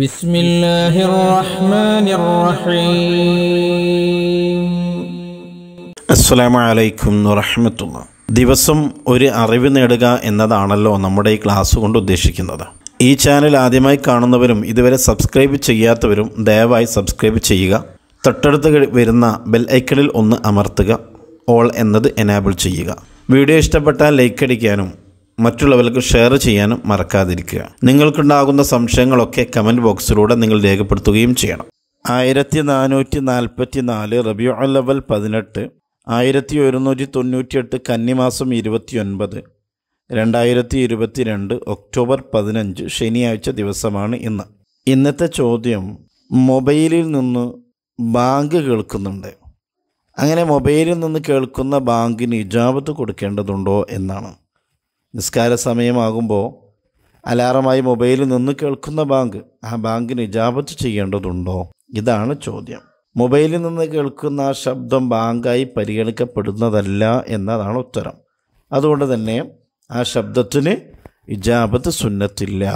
بسم الله الرحمن الرحيم السلام عليكم ورحمة الله ദിവസം ഒരു അറിവ് നേടുക എന്നതാണല്ലോ നമ്മുടെ ഈ ക്ലാസ് കൊണ്ട് ഉദ്ദേശിക്കുന്നത് ഈ ചാനൽ ആദ്യമായി കാണുന്നവരും ഇതുവരെ സബ്സ്ക്രൈബ് ചെയ്യാത്തവരും ദയവായി സബ്സ്ക്രൈബ് ചെയ്യുക തൊട്ടടുത്ത് വരുന്ന ബെൽ ഐക്കണിൽ ഒന്ന് അമർത്തുക ഓൾ എന്നത് എനാബിൾ ചെയ്യുക വീഡിയോ ഇഷ്ടപ്പെട്ടാൽ ലൈക്ക് അടിക്കാനും മറ്റുള്ളവർക്ക് ഷെയർ ചെയ്യാനും മറക്കാതിരിക്കുക നിങ്ങൾക്കുണ്ടാകുന്ന സംശയങ്ങളൊക്കെ കമൻറ്റ് ബോക്സിലൂടെ നിങ്ങൾ രേഖപ്പെടുത്തുകയും ചെയ്യണം ആയിരത്തി നാനൂറ്റി നാൽപ്പത്തി നാല് റബിയോ ലെവൽ പതിനെട്ട് ആയിരത്തി ഒരുന്നൂറ്റി തൊണ്ണൂറ്റിയെട്ട് കന്നിമാസം ഇരുപത്തിയൊൻപത് രണ്ടായിരത്തി രണ്ട് ഒക്ടോബർ പതിനഞ്ച് ശനിയാഴ്ച ദിവസമാണ് ഇന്ന് ഇന്നത്തെ ചോദ്യം മൊബൈലിൽ നിന്ന് ബാങ്ക് കേൾക്കുന്നുണ്ട് അങ്ങനെ മൊബൈലിൽ നിന്ന് കേൾക്കുന്ന ബാങ്കിന് ഇജാബത്ത് കൊടുക്കേണ്ടതുണ്ടോ എന്നാണ് നിസ്കാര സമയമാകുമ്പോൾ അലാറമായി മൊബൈലിൽ നിന്ന് കേൾക്കുന്ന ബാങ്ക് ആ ബാങ്കിന് ഇജാബത്ത് ചെയ്യേണ്ടതുണ്ടോ ഇതാണ് ചോദ്യം മൊബൈലിൽ നിന്ന് കേൾക്കുന്ന ആ ശബ്ദം ബാങ്കായി പരിഗണിക്കപ്പെടുന്നതല്ല എന്നതാണ് ഉത്തരം അതുകൊണ്ട് തന്നെ ആ ശബ്ദത്തിന് ഇജാബത്ത് സുന്നത്തില്ല